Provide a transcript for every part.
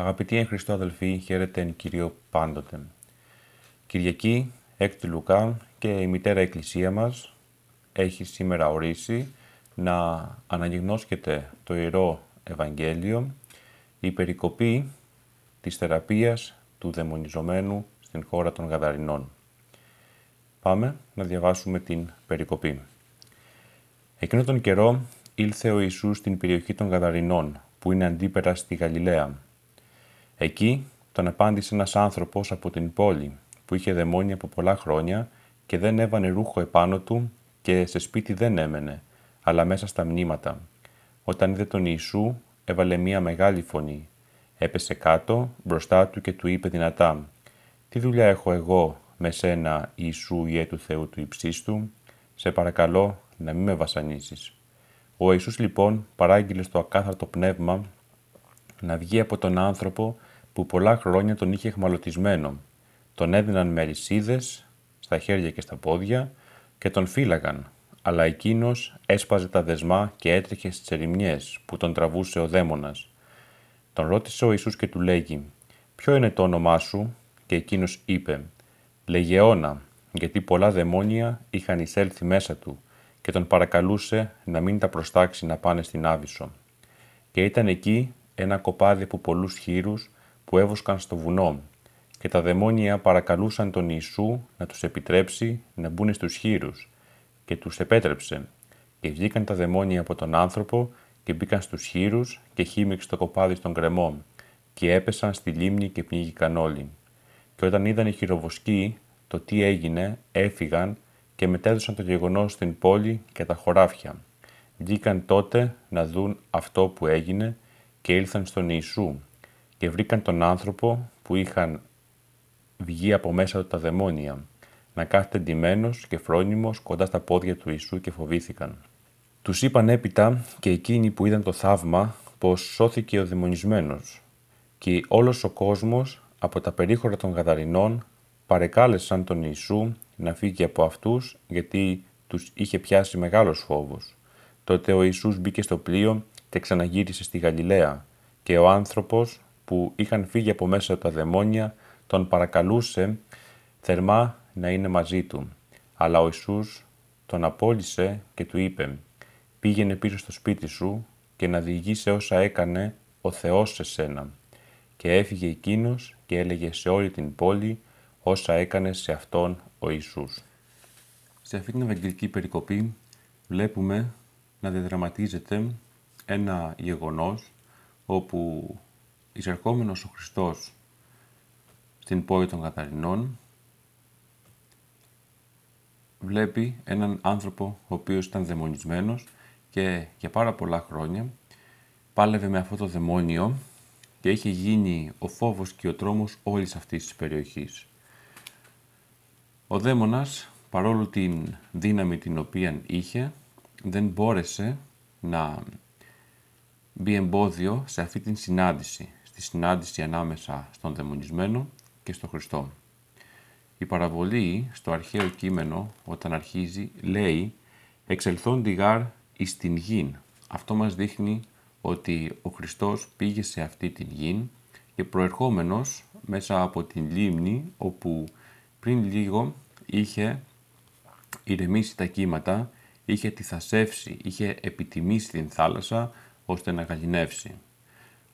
Αγαπητοί εν Χριστώ αδελφοί, χαίρετε εν Κύριο πάντοτε. Κυριακή, έκτη Λουκά και η μητέρα Εκκλησία μας έχει σήμερα ορίσει να αναγνώσκεται το Ιερό Ευαγγέλιο η περικοπή της θεραπείας του δαιμονιζομένου στην χώρα των Γαδαρινών. Πάμε να διαβάσουμε την περικοπή. Εκείνο τον καιρό ήλθε ο Ιησούς στην περιοχή των Γαδαρινών, που είναι αντίπερα στη Γαλιλαία, Εκεί τον απάντησε ένας άνθρωπος από την πόλη που είχε δαιμόνια από πολλά χρόνια και δεν έβανε ρούχο επάνω του και σε σπίτι δεν έμενε, αλλά μέσα στα μνήματα. Όταν είδε τον Ιησού, έβαλε μία μεγάλη φωνή. Έπεσε κάτω, μπροστά του και του είπε δυνατά «Τι δουλειά έχω εγώ με σένα, Ιησού, Ιε του Θεού του Υψίστου, σε παρακαλώ να μην με βασανίσεις». Ο Ιησούς λοιπόν παράγγειλε στο ακάθαρτο πνεύμα να βγει από τον άνθρωπο που πολλά χρόνια τον είχε εχμαλωτισμένο. Τον έδιναν με στα χέρια και στα πόδια και τον φύλαγαν, αλλά εκείνος έσπαζε τα δεσμά και έτρεχε στις ερημιές που τον τραβούσε ο δαίμονας. Τον ρώτησε ο Ιησούς και του λέγει «Ποιο είναι το όνομά σου» και εκείνος είπε «Λεγεώνα» γιατί πολλά δαιμόνια είχαν εισέλθει μέσα του και τον παρακαλούσε να μην τα προστάξει να πάνε στην Άβυσσο. Και ήταν εκεί ένα κοπάδι από πολλούς χείρους που έβοσκαν στο βουνό και τα δαιμόνια παρακαλούσαν τον Ιησού να τους επιτρέψει να μπουν στους χείρους και τους επέτρεψε και βγήκαν τα δαιμόνια από τον άνθρωπο και μπήκαν στους χείρους και χύμιξε το κοπάδι στον κρεμό και έπεσαν στη λίμνη και πνίγηκαν όλοι. Και όταν είδαν οι χειροβοσκοί το τι έγινε έφυγαν και μετέδωσαν το γεγονός στην πόλη και τα χωράφια. Βγήκαν τότε να δουν αυτό που έγινε και ήλθαν στον Ιησού και βρήκαν τον άνθρωπο που είχαν βγει από μέσα του τα δαιμόνια, να κάθεται εντυμένο και φρόνιμος κοντά στα πόδια του Ιησού και φοβήθηκαν. Τους είπαν έπειτα και εκείνοι που είδαν το θαύμα πως σώθηκε ο δαιμονισμένος, και όλος ο κόσμος από τα περίχωρα των Γαδαρινών παρεκάλεσαν τον Ιησού να φύγει από αυτούς γιατί τους είχε πιάσει μεγάλος φόβος. Τότε ο Ιησούς μπήκε στο πλοίο και ξαναγύρισε στη Γαλιλαία, και ο άνθρωπος που είχαν φύγει από μέσα τα δαιμόνια τον παρακαλούσε θερμά να είναι μαζί του. Αλλά ο Ιησούς τον απόλυσε και του είπε «Πήγαινε πίσω στο σπίτι σου και να διηγήσει όσα έκανε ο Θεός σε σένα». Και έφυγε εκείνος και έλεγε σε όλη την πόλη όσα έκανε σε αυτόν ο Ιησούς. Σε αυτή την ευαγγελική περικοπή βλέπουμε να διαδραματίζεται ένα γεγονός όπου εισερχόμενος ο Χριστός στην πόλη των Καταρινών, βλέπει έναν άνθρωπο ο οποίος ήταν δαιμονισμένος και για πάρα πολλά χρόνια πάλευε με αυτό το δαιμόνιο και είχε γίνει ο φόβος και ο τρόμος όλης αυτής της περιοχής. Ο δαίμονας, παρόλο την δύναμη την οποία είχε, δεν μπόρεσε να μπει εμπόδιο σε αυτή την συνάντηση τη συνάντηση ανάμεσα στον δαιμονισμένο και στον Χριστό. Η παραβολή στο αρχαίο κείμενο όταν αρχίζει λέει «Εξελθόν τη γάρ εις την γην». Αυτό μας δείχνει ότι ο Χριστός πήγε σε αυτή την γην και προερχόμενος μέσα από την λίμνη όπου πριν λίγο είχε ηρεμήσει τα κύματα, είχε τη θασέψει είχε επιτιμήσει την θάλασσα ώστε να γαλινεύσει.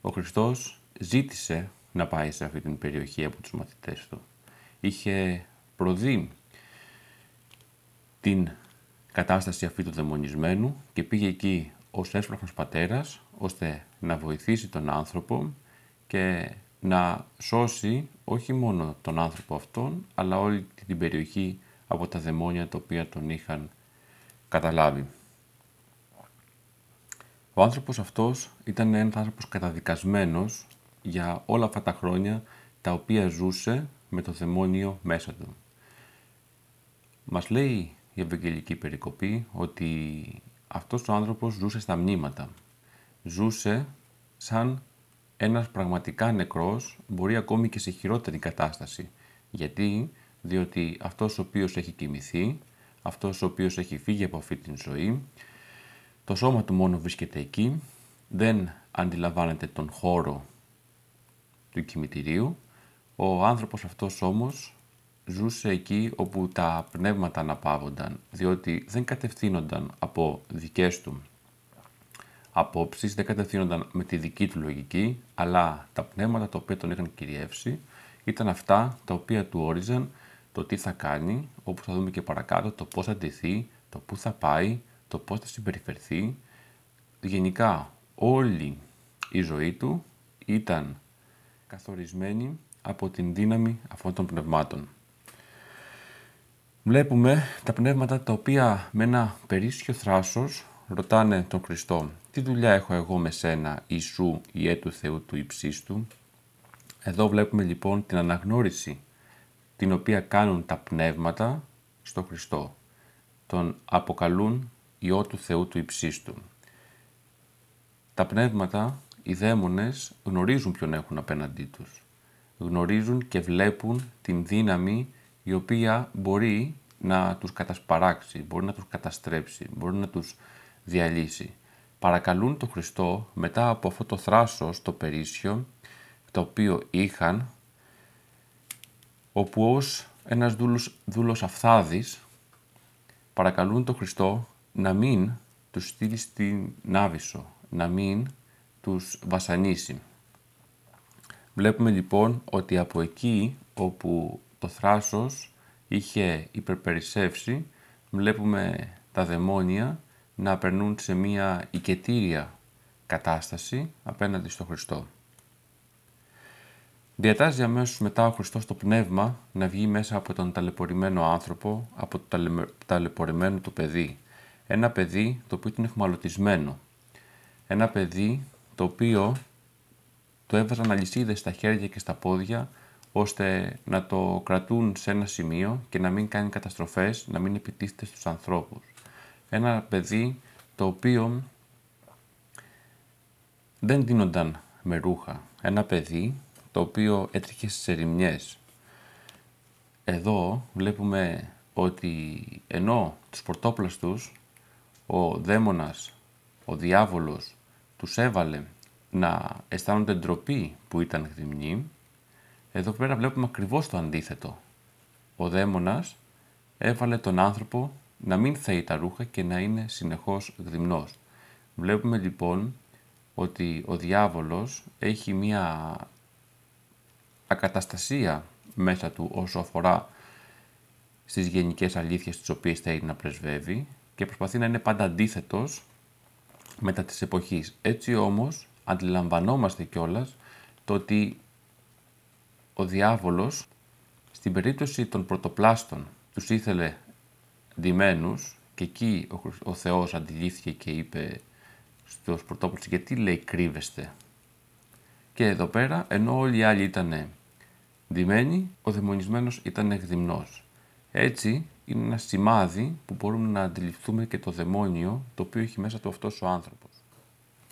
Ο Χριστός ζήτησε να πάει σε αυτή την περιοχή από τους μαθητές του. Είχε προδεί την κατάσταση αυτή του δαιμονισμένου και πήγε εκεί ως έσπραχνος πατέρας ώστε να βοηθήσει τον άνθρωπο και να σώσει όχι μόνο τον άνθρωπο αυτόν αλλά όλη την περιοχή από τα δαιμόνια τα οποία τον είχαν καταλάβει. Ο άνθρωπος αυτός ήταν ένας άνθρωπος καταδικασμένος για όλα αυτά τα χρόνια τα οποία ζούσε με το θεμόνιο μέσα του. Μας λέει η Ευαγγελική Περικοπή ότι αυτός ο άνθρωπος ζούσε στα μνήματα. Ζούσε σαν ένας πραγματικά νεκρός, μπορεί ακόμη και σε χειρότερη κατάσταση. Γιατί, διότι αυτός ο οποίος έχει κοιμηθεί, αυτός ο οποίος έχει φύγει από αυτή την ζωή, το σώμα του μόνο βρίσκεται εκεί, δεν αντιλαμβάνεται τον χώρο του κημητηρίου. Ο άνθρωπος αυτός όμως ζούσε εκεί όπου τα πνεύματα αναπαύονταν, διότι δεν κατευθύνονταν από δικές του απόψεις, δεν κατευθύνονταν με τη δική του λογική, αλλά τα πνεύματα τα οποία τον είχαν κυριεύσει ήταν αυτά τα οποία του όριζαν το τι θα κάνει, όπως θα δούμε και παρακάτω, το πώς θα ντυθεί, το πού θα πάει, το πώς θα συμπεριφερθεί. Γενικά όλη η ζωή του ήταν καθορισμένη από την δύναμη αυτών των πνευμάτων. Βλέπουμε τα πνεύματα τα οποία με ένα περίσσιο θράσος ρωτάνε τον Χριστό «Τι δουλειά έχω εγώ με σένα, Ιησού, Ιε του Θεού του Υψίστου» Εδώ βλέπουμε λοιπόν την αναγνώριση την οποία κάνουν τα πνεύματα στο Χριστό. Τον αποκαλούν Υιό του Θεού του Υψίστου. Τα πνεύματα οι δαίμονες γνωρίζουν ποιον έχουν απέναντί τους. Γνωρίζουν και βλέπουν την δύναμη η οποία μπορεί να τους κατασπαράξει, μπορεί να τους καταστρέψει, μπορεί να τους διαλύσει. Παρακαλούν τον Χριστό μετά από αυτό το θράσος, το περίσιο το οποίο είχαν, όπου ως ένας δούλος, δούλος παρακαλούν τον Χριστό να μην τους στείλει στην Άβυσσο, να μην τους βασανίσει. Βλέπουμε λοιπόν ότι από εκεί όπου το θράσος είχε υπερπερισσεύσει βλέπουμε τα δαιμόνια να περνούν σε μία οικετήρια κατάσταση απέναντι στο Χριστό. Διατάζει αμέσως μετά ο Χριστός το πνεύμα να βγει μέσα από τον ταλαιπωρημένο άνθρωπο, από το ταλαιπωρημένο το παιδί. Ένα παιδί το οποίο ήταν εχμαλωτισμένο. Ένα παιδί το οποίο το έβαζαν αλυσίδες στα χέρια και στα πόδια ώστε να το κρατούν σε ένα σημείο και να μην κάνει καταστροφές, να μην επιτίθεται στους ανθρώπους. Ένα παιδί το οποίο δεν δίνονταν με ρούχα. Ένα παιδί το οποίο έτριχε στις ερημιές. Εδώ βλέπουμε ότι ενώ τους πορτόπλαστους ο δαίμονας, ο διάβολος τους έβαλε να αισθάνονται ντροπή που ήταν γρυμνοί, εδώ πέρα βλέπουμε ακριβώς το αντίθετο. Ο δαίμονας έβαλε τον άνθρωπο να μην θέει τα ρούχα και να είναι συνεχώς γρυμνός. Βλέπουμε λοιπόν ότι ο διάβολος έχει μία ακαταστασία μέσα του όσο αφορά στις γενικές αλήθειες τις οποίες θέλει να πρεσβεύει και προσπαθεί να είναι πάντα αντίθετος μετά της εποχής. Έτσι όμως αντιλαμβανόμαστε κιόλας το ότι ο διάβολος στην περίπτωση των πρωτοπλάστων τους ήθελε ντυμένους και εκεί ο Θεός αντιλήφθηκε και είπε στους πρωτόπλους γιατί λέει κρύβεστε. Και εδώ πέρα ενώ όλοι οι άλλοι ήταν ντυμένοι ο δαιμονισμένος ήταν γδυμνός. Έτσι, είναι ένα σημάδι που μπορούμε να αντιληφθούμε και το δαιμόνιο το οποίο έχει μέσα του αυτός ο άνθρωπος.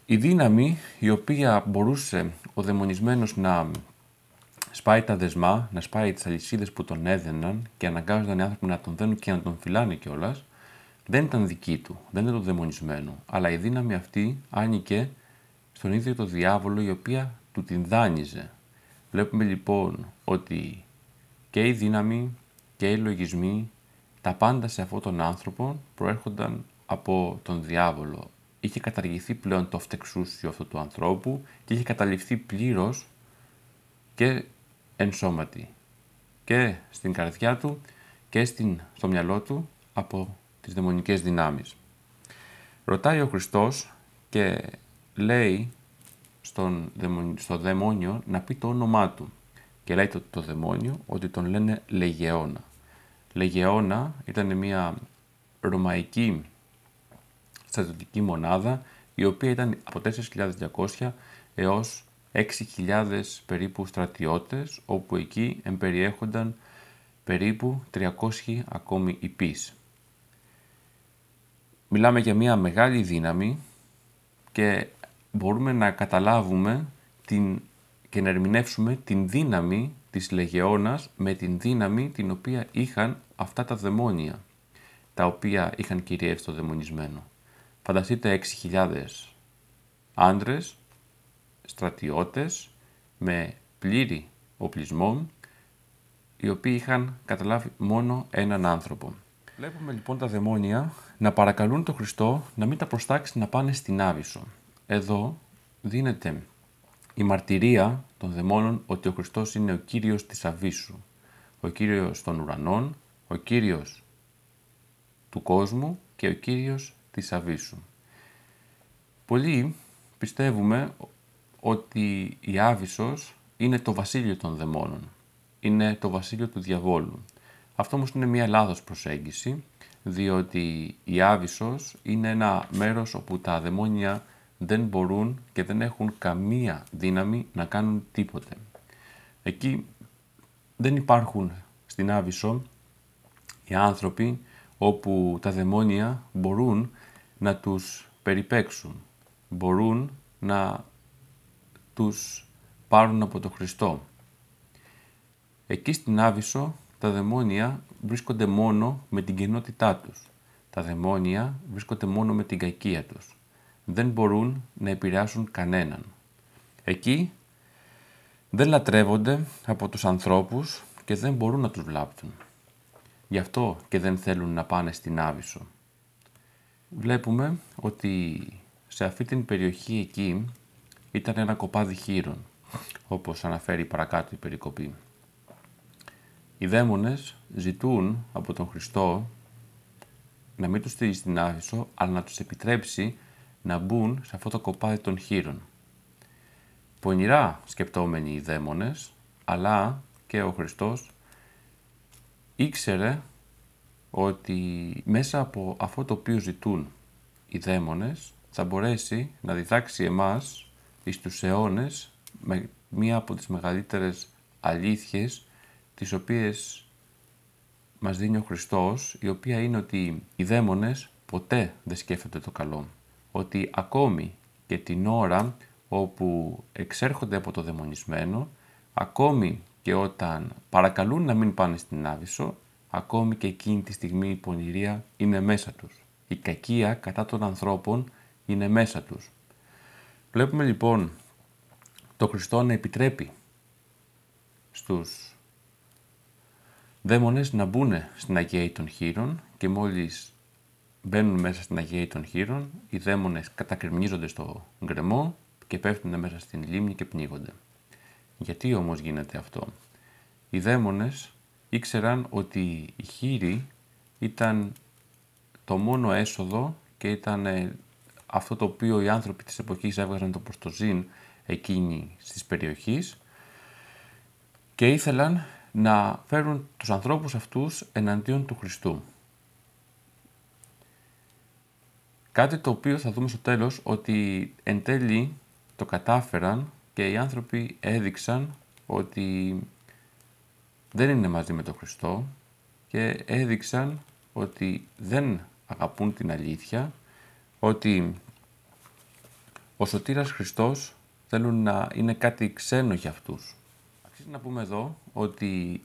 Η δύναμη η οποία μπορούσε ο δαιμονισμένος να σπάει τα δεσμά, να σπάει τις αλυσίδες που τον έδαιναν και αναγκάζονταν οι άνθρωποι να τον δένουν και να τον φυλάνε κιόλας, δεν ήταν δική του, δεν ήταν το δαιμονισμένο. Αλλά η δύναμη αυτή άνοιγε στον ίδιο το διάβολο η οποία του την δάνειζε. Βλέπουμε λοιπόν ότι και η δύναμη και οι λογισμοί, τα πάντα σε αυτόν τον άνθρωπο προέρχονταν από τον διάβολο. Είχε καταργηθεί πλέον το φτεξούσιο αυτού του ανθρώπου και είχε καταληφθεί πλήρως και ενσώματι Και στην καρδιά του και στην, στο μυαλό του από τις δαιμονικές δυνάμεις. Ρωτάει ο Χριστός και λέει στον, στο δαιμόνιο να πει το όνομά του. Και λέει το, το δαιμόνιο ότι τον λένε Λεγεώνα. Λεγεώνα ήταν μια ρωμαϊκή στρατιωτική μονάδα η οποία ήταν από 4.200 έως 6.000 περίπου στρατιώτες όπου εκεί εμπεριέχονταν περίπου 300 ακόμη υπείς. Μιλάμε για μια μεγάλη δύναμη και μπορούμε να καταλάβουμε την, και να ερμηνεύσουμε την δύναμη της Λεγεώνας με την δύναμη την οποία είχαν αυτά τα δαιμόνια, τα οποία είχαν κυριεύσει το δαιμονισμένο. Φανταστείτε 6.000 άντρες, στρατιώτες, με πλήρη οπλισμό, οι οποίοι είχαν καταλάβει μόνο έναν άνθρωπο. Βλέπουμε λοιπόν τα δαιμόνια να παρακαλούν τον Χριστό να μην τα προστάξει να πάνε στην Άβυσσο. Εδώ δίνεται η μαρτυρία των δαιμόνων ότι ο Χριστός είναι ο Κύριος της Αβίσου, ο Κύριος των ουρανών, ο Κύριος του κόσμου και ο Κύριος της Αβίσου. Πολλοί πιστεύουμε ότι η Άβυσσος είναι το βασίλειο των δαιμόνων, είναι το βασίλειο του διαβόλου. Αυτό όμως είναι μια λάθος προσέγγιση, διότι η Άβυσσος είναι ένα μέρος όπου τα δαιμόνια δεν μπορούν και δεν έχουν καμία δύναμη να κάνουν τίποτε. Εκεί δεν υπάρχουν στην Άβυσσο οι άνθρωποι όπου τα δαιμόνια μπορούν να τους περιπέξουν, μπορούν να τους πάρουν από το Χριστό. Εκεί στην Άβυσσο τα δαιμόνια βρίσκονται μόνο με την κοινότητά τους. Τα δαιμόνια βρίσκονται μόνο με την κακία τους δεν μπορούν να επηρεάσουν κανέναν. Εκεί δεν λατρεύονται από τους ανθρώπους και δεν μπορούν να τους βλάπτουν. Γι' αυτό και δεν θέλουν να πάνε στην Άβυσσο. Βλέπουμε ότι σε αυτή την περιοχή εκεί ήταν ένα κοπάδι χείρων, όπως αναφέρει παρακάτω η περικοπή. Οι δαίμονες ζητούν από τον Χριστό να μην τους στείλει στην Άβυσσο, αλλά να τους επιτρέψει να μπουν σε αυτό το κοπάδι των χείρων. Πονηρά σκεπτόμενοι οι δαίμονες, αλλά και ο Χριστός ήξερε ότι μέσα από αυτό το οποίο ζητούν οι δαίμονες θα μπορέσει να διδάξει εμάς εις τους αιώνες με μία από τις μεγαλύτερες αλήθειες τις οποίες μας δίνει ο Χριστός, η οποία είναι ότι οι δαίμονες ποτέ δεν σκέφτονται το καλό ότι ακόμη και την ώρα όπου εξέρχονται από το δαιμονισμένο, ακόμη και όταν παρακαλούν να μην πάνε στην Άβυσσο, ακόμη και εκείνη τη στιγμή η πονηρία είναι μέσα τους. Η κακία κατά των ανθρώπων είναι μέσα τους. Βλέπουμε λοιπόν το Χριστό να επιτρέπει στους δαίμονες να μπουν στην Αγία των Χείρων και μόλις μπαίνουν μέσα στην Αγία των Χείρων, οι δαίμονες κατακριμνίζονται στο γκρεμό και πέφτουν μέσα στην λίμνη και πνίγονται. Γιατί όμως γίνεται αυτό. Οι δαίμονες ήξεραν ότι οι χείροι ήταν το μόνο έσοδο και ήταν ε, αυτό το οποίο οι άνθρωποι της εποχής έβγαζαν το προστοζήν εκείνη στις περιοχής και ήθελαν να φέρουν τους ανθρώπους αυτούς εναντίον του Χριστού. Κάτι το οποίο θα δούμε στο τέλος ότι εν τέλει το κατάφεραν και οι άνθρωποι έδειξαν ότι δεν είναι μαζί με τον Χριστό και έδειξαν ότι δεν αγαπούν την αλήθεια, ότι ο Σωτήρας Χριστός θέλουν να είναι κάτι ξένο για αυτούς. Αξίζει να πούμε εδώ ότι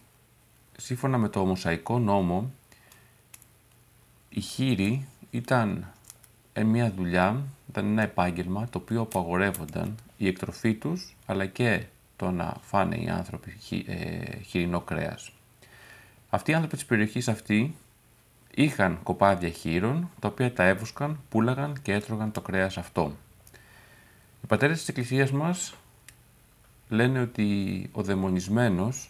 σύμφωνα με το Μοσαϊκό νόμο οι χείροι ήταν ε, μια δουλειά, ήταν ένα επάγγελμα το οποίο απαγορεύονταν η εκτροφή τους αλλά και το να φάνε οι άνθρωποι ε, χοιρινό κρέας. Αυτοί οι άνθρωποι της περιοχής αυτή είχαν κοπάδια χείρων τα οποία τα έβουσκαν, πούλαγαν και έτρωγαν το κρέας αυτό. Οι πατέρες της Εκκλησίας μας λένε ότι ο δαιμονισμένος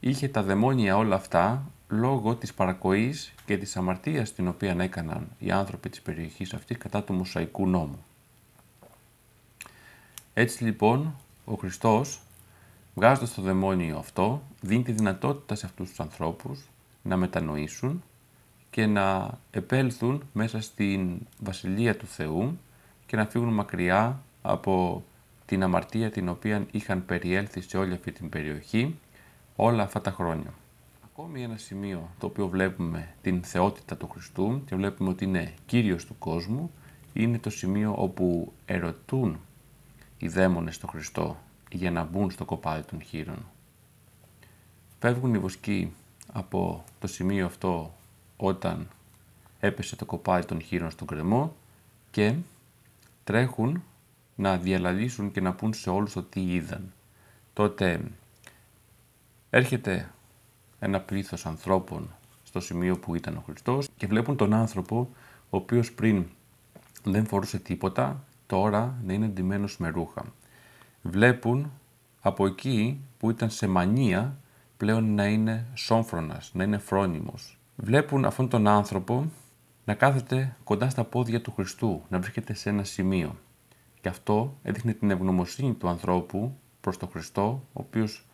είχε τα δαιμόνια όλα αυτά λόγω της παρακοής και της αμαρτίας την οποία έκαναν οι άνθρωποι της περιοχής αυτή κατά του Μουσαϊκού νόμου. Έτσι λοιπόν ο Χριστός βγάζοντας το δαιμόνιο αυτό δίνει τη δυνατότητα σε αυτούς τους ανθρώπους να μετανοήσουν και να επέλθουν μέσα στην Βασιλεία του Θεού και να φύγουν μακριά από την αμαρτία την οποία είχαν περιέλθει σε όλη αυτή την περιοχή όλα αυτά τα χρόνια. Ακόμη ένα σημείο το οποίο βλέπουμε την θεότητα του Χριστού και βλέπουμε ότι είναι Κύριος του κόσμου είναι το σημείο όπου ερωτούν οι δαίμονες τον Χριστό για να μπουν στο κοπάδι των χείρων. Φεύγουν οι βοσκοί από το σημείο αυτό όταν έπεσε το κοπάδι των χείρων στον κρεμό και τρέχουν να διαλαλήσουν και να πούν σε όλους ότι είδαν. Τότε έρχεται ένα πλήθος ανθρώπων στο σημείο που ήταν ο Χριστός και βλέπουν τον άνθρωπο ο οποίος πριν δεν φορούσε τίποτα, τώρα να είναι ντυμένος με ρούχα. Βλέπουν από εκεί που ήταν σε μανία πλέον να είναι σόμφρονας, να είναι φρόνιμος. Βλέπουν αυτόν τον άνθρωπο να κάθεται κοντά στα πόδια του Χριστού, να βρίσκεται σε ένα σημείο. Και αυτό έδειχνε την ευγνωμοσύνη του ανθρώπου προς τον Χριστό, ο οποίος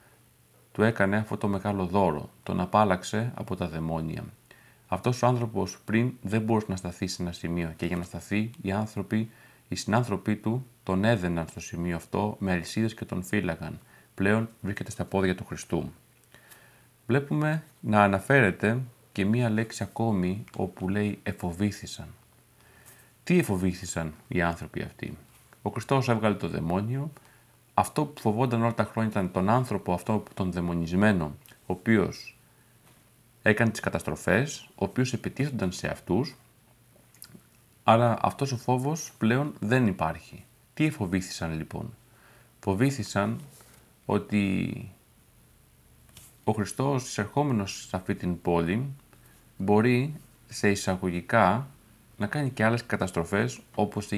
του έκανε αυτό το μεγάλο δώρο, τον απάλαξε από τα δαιμόνια. Αυτός ο άνθρωπος πριν δεν μπορούσε να σταθεί σε ένα σημείο και για να σταθεί οι άνθρωποι, οι συνάνθρωποι του τον έδαιναν στο σημείο αυτό με αλυσίδες και τον φύλαγαν. Πλέον βρίσκεται στα πόδια του Χριστού. Βλέπουμε να αναφέρεται και μία λέξη ακόμη όπου λέει εφοβήθησαν. Τι εφοβήθησαν οι άνθρωποι αυτοί. Ο Χριστός έβγαλε το δαιμόνιο, αυτό που φοβόταν όλα τα χρόνια ήταν τον άνθρωπο αυτό, τον δαιμονισμένο, ο οποίος έκανε τις καταστροφές, ο οποίος επιτίθενταν σε αυτούς, αλλά αυτός ο φόβος πλέον δεν υπάρχει. Τι φοβήθησαν λοιπόν. Φοβήθησαν ότι ο Χριστός εισερχόμενος σε αυτή την πόλη μπορεί σε εισαγωγικά να κάνει και άλλες καταστροφές όπως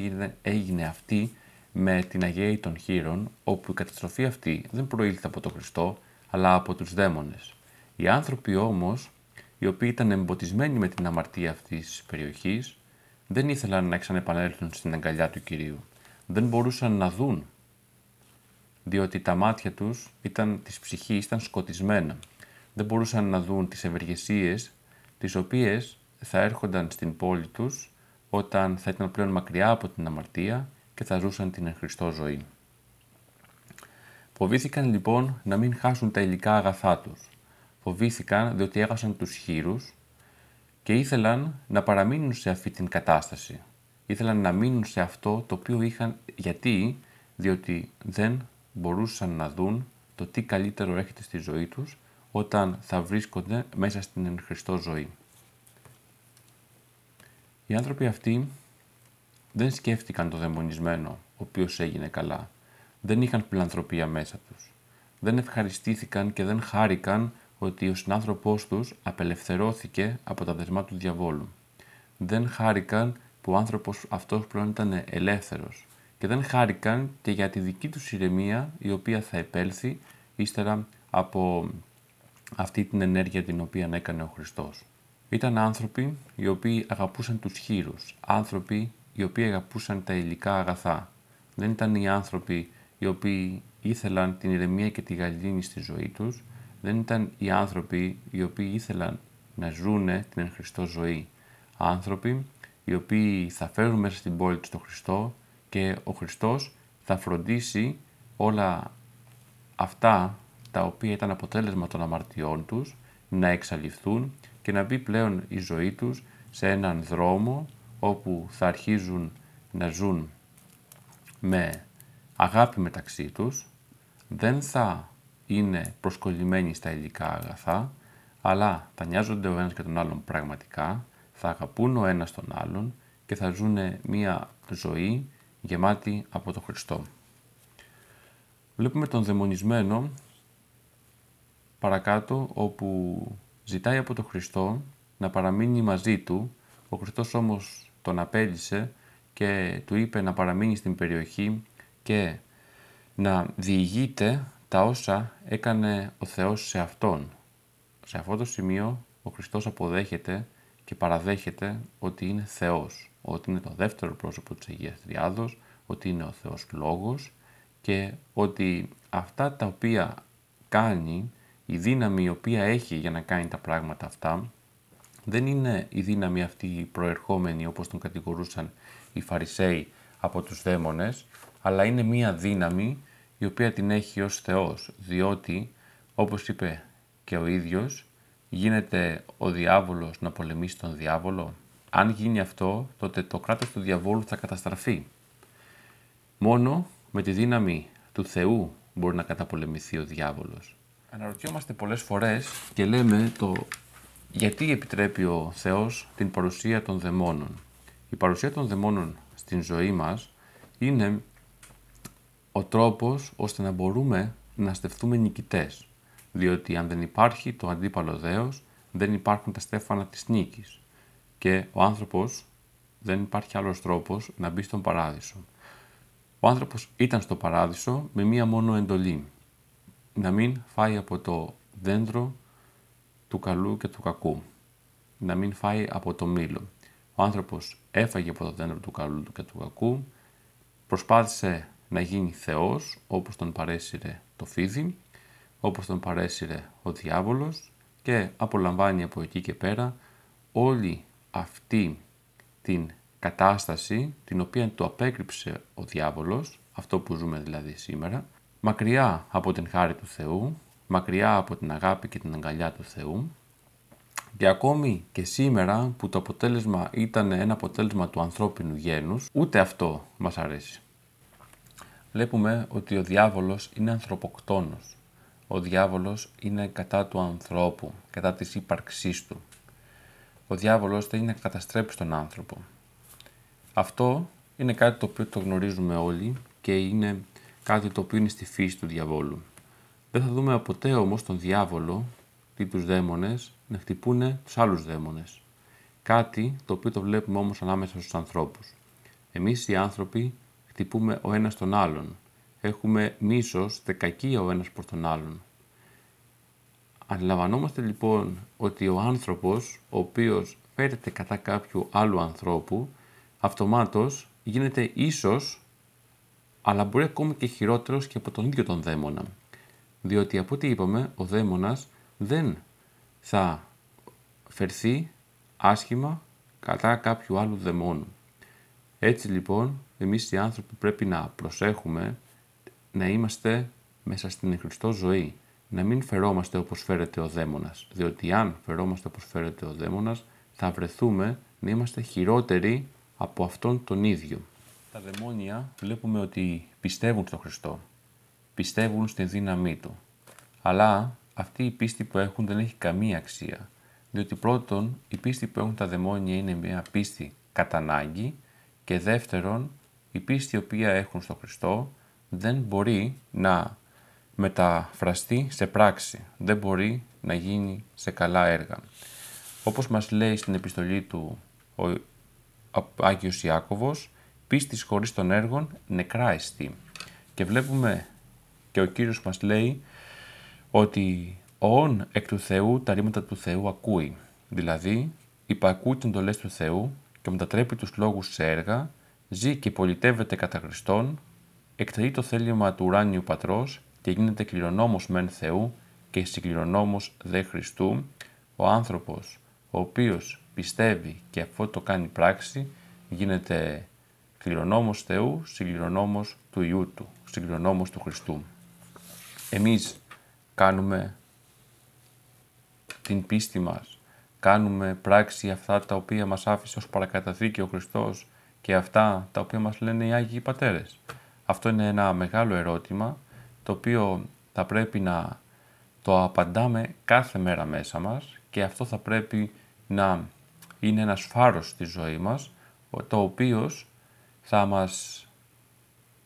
έγινε αυτή με την Αγία των Χείρων, όπου η καταστροφή αυτή δεν προήλθε από τον Χριστό, αλλά από τους δαίμονες. Οι άνθρωποι όμως, οι οποίοι ήταν εμποτισμένοι με την αμαρτία αυτής της περιοχής, δεν ήθελαν να ξανεπανέλθουν στην αγκαλιά του Κυρίου. Δεν μπορούσαν να δουν, διότι τα μάτια τους ήταν, της ψυχής ήταν σκοτισμένα. Δεν μπορούσαν να δουν τις ευεργεσίες, τις οποίες θα έρχονταν στην πόλη τους όταν θα ήταν πλέον μακριά από την αμαρτία και θα ζούσαν την εν ζωή. Φοβήθηκαν λοιπόν να μην χάσουν τα υλικά αγαθά τους. Φοβήθηκαν διότι έχασαν τους χείρους και ήθελαν να παραμείνουν σε αυτή την κατάσταση. Ήθελαν να μείνουν σε αυτό το οποίο είχαν γιατί, διότι δεν μπορούσαν να δουν το τι καλύτερο έρχεται στη ζωή τους όταν θα βρίσκονται μέσα στην εν ζωή. Οι άνθρωποι αυτοί δεν σκέφτηκαν το δαιμονισμένο, ο οποίος έγινε καλά. Δεν είχαν φιλανθρωπία μέσα τους. Δεν ευχαριστήθηκαν και δεν χάρηκαν ότι ο συνάνθρωπός τους απελευθερώθηκε από τα δεσμά του διαβόλου. Δεν χάρηκαν που ο άνθρωπος αυτός πλέον ήταν ελεύθερος και δεν χάρηκαν και για τη δική τους ηρεμία η οποία θα επέλθει ύστερα από αυτή την ενέργεια την οποία έκανε ο Χριστός. Ήταν άνθρωποι οι οποίοι αγαπούσαν τους χείρους, άνθρωποι οι οποίοι αγαπούσαν τα υλικά αγαθά. Δεν ήταν οι άνθρωποι οι οποίοι ήθελαν την ηρεμία και τη γαλήνη στη ζωή τους. Δεν ήταν οι άνθρωποι οι οποίοι ήθελαν να ζούνε την εν Χριστώ ζωή. Άνθρωποι οι οποίοι θα φέρουν μέσα στην πόλη τους τον Χριστό και ο Χριστός θα φροντίσει όλα αυτά τα οποία ήταν αποτέλεσμα των αμαρτιών τους να εξαλειφθούν και να μπει πλέον η ζωή τους σε έναν δρόμο όπου θα αρχίζουν να ζουν με αγάπη μεταξύ τους, δεν θα είναι προσκολλημένοι στα υλικά αγαθά, αλλά θα νοιάζονται ο ένας και τον άλλον πραγματικά, θα αγαπούν ο ένας τον άλλον και θα ζουν μία ζωή γεμάτη από τον Χριστό. Βλέπουμε τον δαιμονισμένο παρακάτω όπου ζητάει από τον Χριστό να παραμείνει μαζί του, ο Χριστός όμως τον απέλησε και του είπε να παραμείνει στην περιοχή και να διηγείται τα όσα έκανε ο Θεός σε Αυτόν. Σε αυτό το σημείο ο Χριστός αποδέχεται και παραδέχεται ότι είναι Θεός, ότι είναι το δεύτερο πρόσωπο της Αγίας Τριάδος, ότι είναι ο Θεός Λόγος και ότι αυτά τα οποία κάνει, η δύναμη η οποία έχει για να κάνει τα πράγματα αυτά, δεν είναι η δύναμη αυτή προερχόμενη όπως τον κατηγορούσαν οι Φαρισαίοι από τους δαίμονες, αλλά είναι μία δύναμη η οποία την έχει ως Θεός, διότι όπως είπε και ο ίδιος, γίνεται ο διάβολος να πολεμήσει τον διάβολο. Αν γίνει αυτό, τότε το κράτος του διαβόλου θα καταστραφεί. Μόνο με τη δύναμη του Θεού μπορεί να καταπολεμηθεί ο διάβολος. Αναρωτιόμαστε πολλές φορές και λέμε το γιατί επιτρέπει ο Θεός την παρουσία των δαιμόνων. Η παρουσία των δαιμόνων στην ζωή μας είναι ο τρόπος ώστε να μπορούμε να στεφθούμε νικητές. Διότι αν δεν υπάρχει το αντίπαλο δέος, δεν υπάρχουν τα στέφανα της νίκης. Και ο άνθρωπος δεν υπάρχει άλλος τρόπος να μπει στον παράδεισο. Ο άνθρωπος ήταν στο παράδεισο με μία μόνο εντολή. Να μην φάει από το δέντρο του καλού και του κακού, να μην φάει από το μήλο. Ο άνθρωπος έφαγε από το δέντρο του καλού και του κακού, προσπάθησε να γίνει Θεός όπως τον παρέσυρε το φίδι, όπως τον παρέσυρε ο διάβολος και απολαμβάνει από εκεί και πέρα όλη αυτή την κατάσταση την οποία του απέκρυψε ο διάβολος, αυτό που ζούμε δηλαδή σήμερα, μακριά από την χάρη του Θεού, μακριά από την αγάπη και την αγκαλιά του Θεού και ακόμη και σήμερα που το αποτέλεσμα ήταν ένα αποτέλεσμα του ανθρώπινου γένους, ούτε αυτό μας αρέσει. Βλέπουμε ότι ο διάβολος είναι ανθρωποκτόνος. Ο διάβολος είναι κατά του ανθρώπου, κατά της ύπαρξής του. Ο διάβολος θέλει να καταστρέψει τον άνθρωπο. Αυτό είναι κάτι το οποίο το γνωρίζουμε όλοι και είναι κάτι το οποίο είναι στη φύση του διαβόλου. Δεν θα δούμε ποτέ όμως τον διάβολο ή τους δαίμονες να χτυπούν τους άλλους δαίμονες. Κάτι το οποίο το βλέπουμε όμως ανάμεσα στους ανθρώπους. Εμείς οι άνθρωποι χτυπούμε ο ένας τον άλλον. Έχουμε μίσος, δεκακία ο ένας προς τον άλλον. Αντιλαμβανόμαστε λοιπόν ότι ο άνθρωπος ο οποίος φέρεται κατά κάποιου άλλου ανθρώπου αυτομάτως γίνεται ίσως αλλά μπορεί ακόμη και χειρότερος και από τον ίδιο τον δαίμονα διότι από ό,τι είπαμε ο δαίμονας δεν θα φερθεί άσχημα κατά κάποιου άλλου δαιμόνου. Έτσι λοιπόν εμείς οι άνθρωποι πρέπει να προσέχουμε να είμαστε μέσα στην Χριστό ζωή, να μην φερόμαστε όπως φέρεται ο δαίμονας, διότι αν φερόμαστε όπως φέρεται ο δαίμονας θα βρεθούμε να είμαστε χειρότεροι από αυτόν τον ίδιο. Τα δαιμόνια βλέπουμε ότι πιστεύουν στον Χριστό, πιστεύουν στη δύναμή του. Αλλά αυτή η πίστη που έχουν δεν έχει καμία αξία. Διότι πρώτον, η πίστη που έχουν τα δαιμόνια είναι μια πίστη κατά και δεύτερον, η πίστη η οποία έχουν στο Χριστό δεν μπορεί να μεταφραστεί σε πράξη, δεν μπορεί να γίνει σε καλά έργα. Όπως μας λέει στην επιστολή του ο Άγιος Ιάκωβος, πίστης χωρίς των έργων νεκρά εστί. Και βλέπουμε και ο Κύριος μας λέει ότι «Ον εκ του Θεού τα ρήματα του Θεού ακούει», δηλαδή υπακούει την εντολές του Θεού και μετατρέπει τους λόγους σε έργα, ζει και πολιτεύεται κατά Χριστόν, εκτελεί το θέλημα του ουράνιου πατρός και γίνεται κληρονόμος μεν Θεού και συγκληρονόμος δε Χριστού, ο άνθρωπος ο οποίος πιστεύει και αφού το κάνει πράξη, γίνεται κληρονόμος Θεού, συγκληρονόμος του Ιού του, συγκληρονόμος του Χριστού εμείς κάνουμε την πίστη μας, κάνουμε πράξη αυτά τα οποία μας άφησε ως παρακαταθήκη ο Χριστός και αυτά τα οποία μας λένε οι Άγιοι Πατέρες. Αυτό είναι ένα μεγάλο ερώτημα το οποίο θα πρέπει να το απαντάμε κάθε μέρα μέσα μας και αυτό θα πρέπει να είναι ένας φάρος στη ζωή μας το οποίος θα μας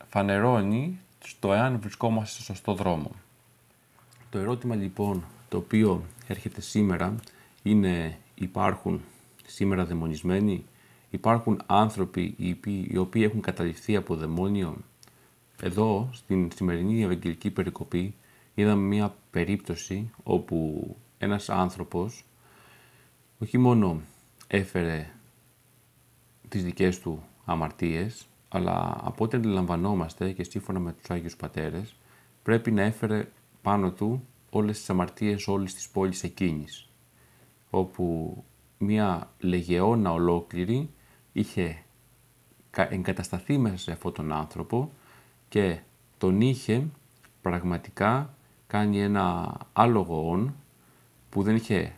φανερώνει στο εάν βρισκόμαστε στο σωστό δρόμο. Το ερώτημα λοιπόν το οποίο έρχεται σήμερα είναι υπάρχουν σήμερα δαιμονισμένοι, υπάρχουν άνθρωποι οι οποίοι έχουν καταληφθεί από δαιμόνιο. Εδώ στην σημερινή Ευαγγελική Περικοπή είδαμε μια περίπτωση όπου ένας άνθρωπος όχι μόνο έφερε τις δικές του αμαρτίες, αλλά από ό,τι αντιλαμβανόμαστε και σύμφωνα με τους Άγιους Πατέρες, πρέπει να έφερε πάνω του όλες τις αμαρτίες όλης της πόλης εκείνης, όπου μια λεγεώνα ολόκληρη είχε εγκατασταθεί μέσα σε αυτόν τον άνθρωπο και τον είχε πραγματικά κάνει ένα άλογο όν που δεν είχε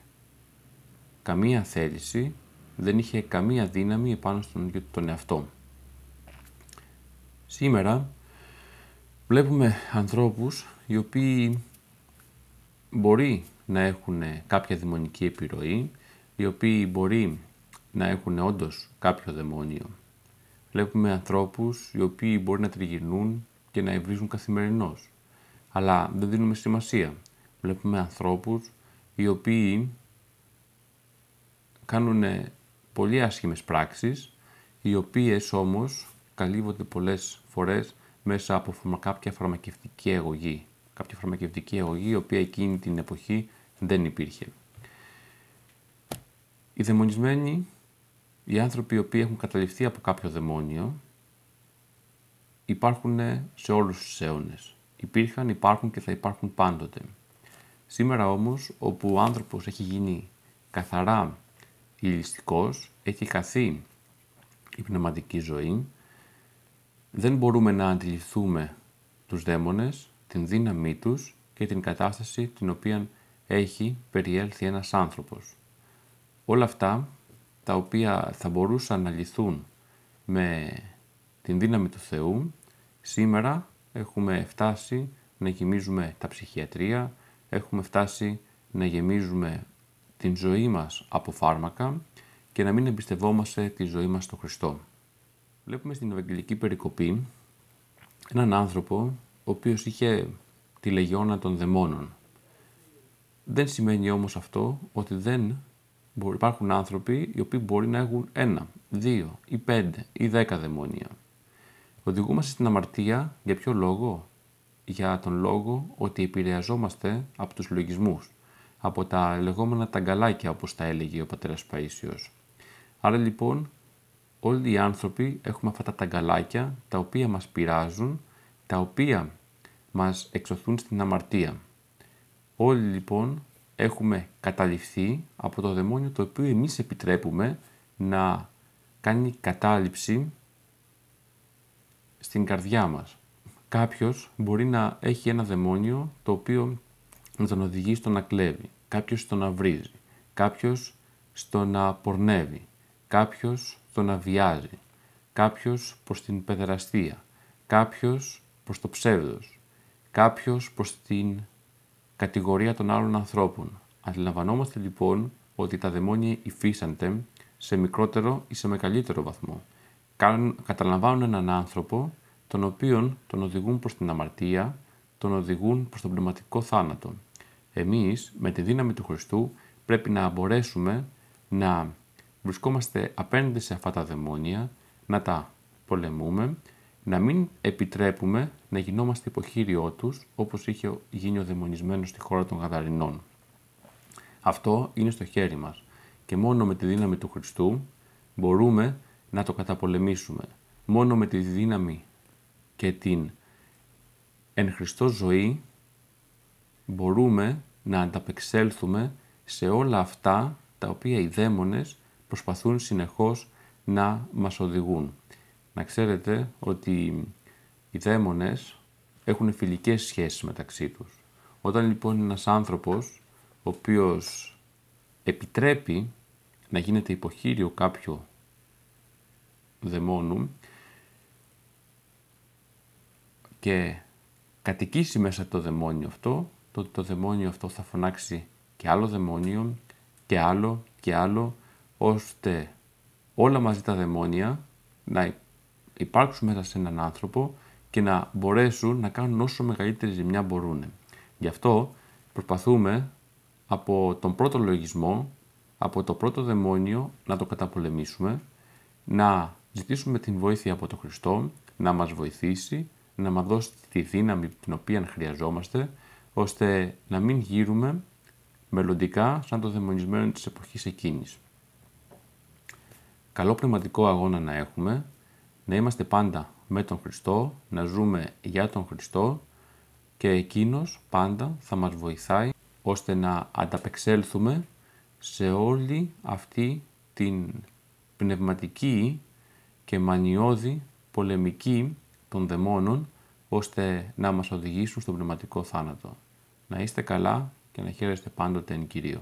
καμία θέληση, δεν είχε καμία δύναμη επάνω στον ίδιο τον εαυτό Σήμερα βλέπουμε ανθρώπους οι οποίοι μπορεί να έχουν κάποια δαιμονική επιρροή, οι οποίοι μπορεί να έχουν όντως κάποιο δαιμόνιο. Βλέπουμε ανθρώπους οι οποίοι μπορεί να τριγυρνούν και να ευρίζουν καθημερινώς, αλλά δεν δίνουμε σημασία. Βλέπουμε ανθρώπους οι οποίοι κάνουν πολύ άσχημες πράξεις, οι οποίες όμως καλύβονται πολλές φορές μέσα από κάποια φαρμακευτική αγωγή. Κάποια φαρμακευτική αγωγή η οποία εκείνη την εποχή δεν υπήρχε. Οι δαιμονισμένοι, οι άνθρωποι οι οποίοι έχουν καταληφθεί από κάποιο δαιμόνιο, υπάρχουν σε όλους τους αιώνες. Υπήρχαν, υπάρχουν και θα υπάρχουν πάντοτε. Σήμερα όμως, όπου ο άνθρωπος έχει γίνει καθαρά ηλιστικός, έχει καθεί η πνευματική ζωή, δεν μπορούμε να αντιληφθούμε τους δαίμονες, την δύναμή τους και την κατάσταση την οποία έχει περιέλθει ένας άνθρωπος. Όλα αυτά τα οποία θα μπορούσαν να λυθούν με την δύναμη του Θεού, σήμερα έχουμε φτάσει να γεμίζουμε τα ψυχιατρία, έχουμε φτάσει να γεμίζουμε την ζωή μας από φάρμακα και να μην εμπιστευόμαστε τη ζωή μας στον Χριστό βλέπουμε στην Ευαγγελική Περικοπή έναν άνθρωπο ο οποίος είχε τη λεγιώνα των δαιμόνων. Δεν σημαίνει όμως αυτό ότι δεν υπάρχουν άνθρωποι οι οποίοι μπορεί να έχουν ένα, δύο ή πέντε ή δέκα δαιμόνια. Οδηγούμαστε στην αμαρτία για ποιο λόγο? Για τον λόγο ότι επηρεαζόμαστε από τους λογισμούς, από τα λεγόμενα ταγκαλάκια όπως τα έλεγε ο πατέρας Παΐσιος. Άρα λοιπόν όλοι οι άνθρωποι έχουμε αυτά τα ταγκαλάκια τα οποία μας πειράζουν, τα οποία μας εξωθούν στην αμαρτία. Όλοι λοιπόν έχουμε καταληφθεί από το δαιμόνιο το οποίο εμείς επιτρέπουμε να κάνει κατάληψη στην καρδιά μας. Κάποιος μπορεί να έχει ένα δαιμόνιο το οποίο να τον οδηγεί στο να κλέβει, κάποιος στο να βρίζει, κάποιος στο να πορνεύει, κάποιος το να βιάζει, κάποιος προς την παιδεραστία, κάποιος προς το ψεύδος, κάποιος προς την κατηγορία των άλλων ανθρώπων. Αντιλαμβανόμαστε λοιπόν ότι τα δαιμόνια υφίστανται σε μικρότερο ή σε μεγαλύτερο βαθμό. Καταλαμβάνουν έναν άνθρωπο τον οποίον τον οδηγούν προς την αμαρτία, τον οδηγούν προς τον πνευματικό θάνατο. Εμείς με τη δύναμη του Χριστού πρέπει να μπορέσουμε να βρισκόμαστε απέναντι σε αυτά τα δαιμόνια, να τα πολεμούμε, να μην επιτρέπουμε να γινόμαστε υποχείριό τους, όπως είχε γίνει ο δαιμονισμένος στη χώρα των Γαδαρινών. Αυτό είναι στο χέρι μας και μόνο με τη δύναμη του Χριστού μπορούμε να το καταπολεμήσουμε. Μόνο με τη δύναμη και την εν Χριστώ ζωή μπορούμε να ανταπεξέλθουμε σε όλα αυτά τα οποία οι δαίμονες προσπαθούν συνεχώς να μας οδηγούν. Να ξέρετε ότι οι δαίμονες έχουν φιλικές σχέσεις μεταξύ τους. Όταν λοιπόν ένας άνθρωπος ο οποίος επιτρέπει να γίνεται υποχείριο κάποιο δαιμόνου και κατοικήσει μέσα το δαιμόνιο αυτό, τότε το δαιμόνιο αυτό θα φωνάξει και άλλο δαιμόνιο και άλλο και άλλο ώστε όλα μαζί τα δαιμόνια να υπάρξουν μέσα σε έναν άνθρωπο και να μπορέσουν να κάνουν όσο μεγαλύτερη ζημιά μπορούν. Γι' αυτό προσπαθούμε από τον πρώτο λογισμό, από το πρώτο δαιμόνιο να το καταπολεμήσουμε, να ζητήσουμε την βοήθεια από τον Χριστό, να μας βοηθήσει, να μας δώσει τη δύναμη την οποία χρειαζόμαστε, ώστε να μην γύρουμε μελλοντικά σαν το δαιμονισμένο της εποχής εκείνης καλό πνευματικό αγώνα να έχουμε, να είμαστε πάντα με τον Χριστό, να ζούμε για τον Χριστό και Εκείνος πάντα θα μας βοηθάει ώστε να ανταπεξέλθουμε σε όλη αυτή την πνευματική και μανιώδη πολεμική των δαιμόνων ώστε να μας οδηγήσουν στον πνευματικό θάνατο. Να είστε καλά και να χαίρεστε πάντοτε εν Κυρίω.